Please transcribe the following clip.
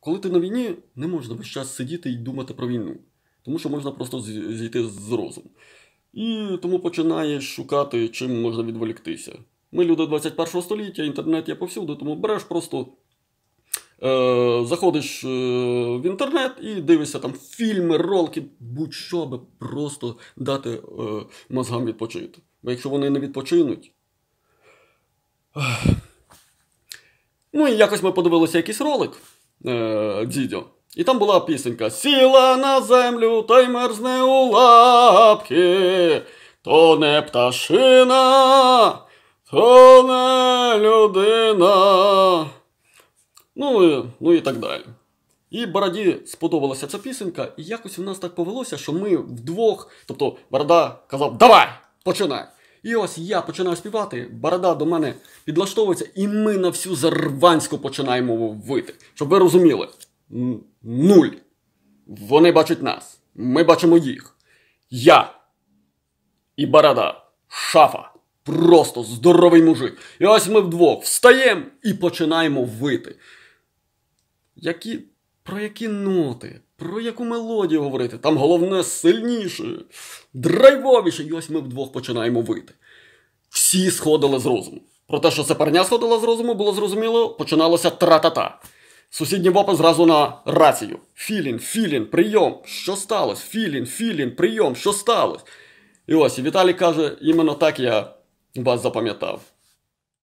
Коли ти на війні, не можна весь час сидіти і думати про війну, тому що можна просто зійти з розуму. І тому починаєш шукати, чим можна відволіктися. Ми люди 21 століття, інтернет є повсюди, тому береш просто е, заходиш е, в інтернет і дивишся там фільми, ролики, будь-що, аби просто дати е, мозгам відпочити. Бо якщо вони не відпочинуть. Ну і якось ми подивилися якийсь ролик э, е, Дидю. там була пісенька «Сіла на землю, та й мерзне у лапки, то не пташина, то не людина. Ну, е, ну і так далі. І Бороді сподобалася ця пісенька, і якось у нас так повелося, що ми вдвох, тобто Борода казав Давай! Починай! І ось я починаю співати, борода до мене підлаштовується, і ми на всю зарванську починаємо вити. Щоб ви розуміли, нуль. Вони бачать нас. Ми бачимо їх. Я і борода, шафа. Просто здоровий мужик. І ось ми вдвох встаємо і починаємо вити. Які, Про які ноти? Про яку мелодію говорити? Там головне сильніше, драйвовіше. І ось ми вдвох починаємо вити. Всі сходили з розуму. Про те, що це парня сходила з розуму, було зрозуміло, починалося тра-та-та. Сусідній вопи зразу на рацію. Філін, Філін, прийом, що сталося? Філін, Філін, прийом, що сталося? І ось і Віталій каже, іменно так я вас запам'ятав.